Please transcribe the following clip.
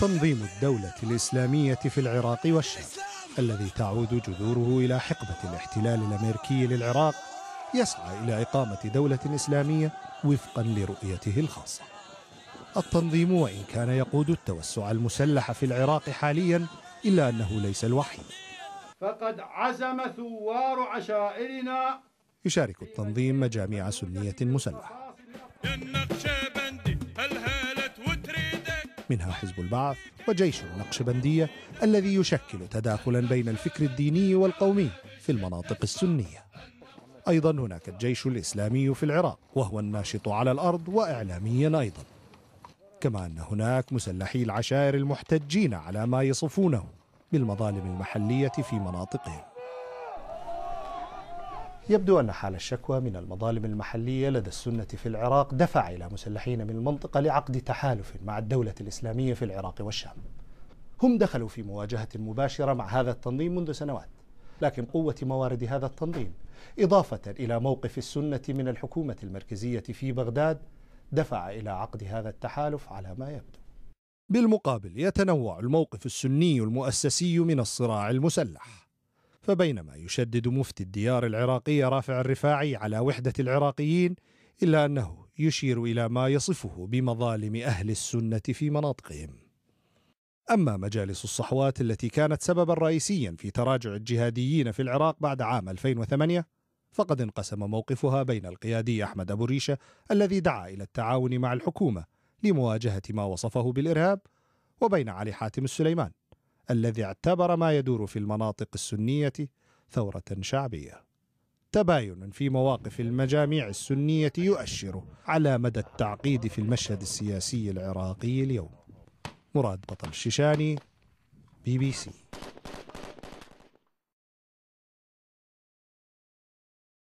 تنظيم الدولة الإسلامية في العراق والشام الذي تعود جذوره إلى حقبة الاحتلال الأمريكي للعراق يسعى إلى إقامة دولة إسلامية وفقا لرؤيته الخاصة التنظيم وإن كان يقود التوسع المسلح في العراق حاليا إلا أنه ليس الوحيد فقد عزم ثوار عشائرنا يشارك التنظيم مجاميع سنية مسلحة منها حزب البعث وجيش النقشبندية الذي يشكل تداخلا بين الفكر الديني والقومي في المناطق السنية أيضا هناك الجيش الإسلامي في العراق وهو الناشط على الأرض وإعلاميا أيضا كما أن هناك مسلحي العشائر المحتجين على ما يصفونه بالمظالم المحلية في مناطقهم يبدو أن حال الشكوى من المظالم المحلية لدى السنة في العراق دفع إلى مسلحين من المنطقة لعقد تحالف مع الدولة الإسلامية في العراق والشام هم دخلوا في مواجهة مباشرة مع هذا التنظيم منذ سنوات لكن قوة موارد هذا التنظيم إضافة إلى موقف السنة من الحكومة المركزية في بغداد دفع إلى عقد هذا التحالف على ما يبدو بالمقابل يتنوع الموقف السني المؤسسي من الصراع المسلح فبينما يشدد مفتي الديار العراقية رافع الرفاعي على وحدة العراقيين إلا أنه يشير إلى ما يصفه بمظالم أهل السنة في مناطقهم أما مجالس الصحوات التي كانت سببا رئيسيا في تراجع الجهاديين في العراق بعد عام 2008 فقد انقسم موقفها بين القيادي أحمد أبو ريشة الذي دعا إلى التعاون مع الحكومة لمواجهة ما وصفه بالإرهاب وبين علي حاتم السليمان الذي اعتبر ما يدور في المناطق السنية ثورة شعبية. تباين في مواقف المجاميع السنية يؤشر على مدى التعقيد في المشهد السياسي العراقي اليوم. مراد بطل الشيشاني بي بي سي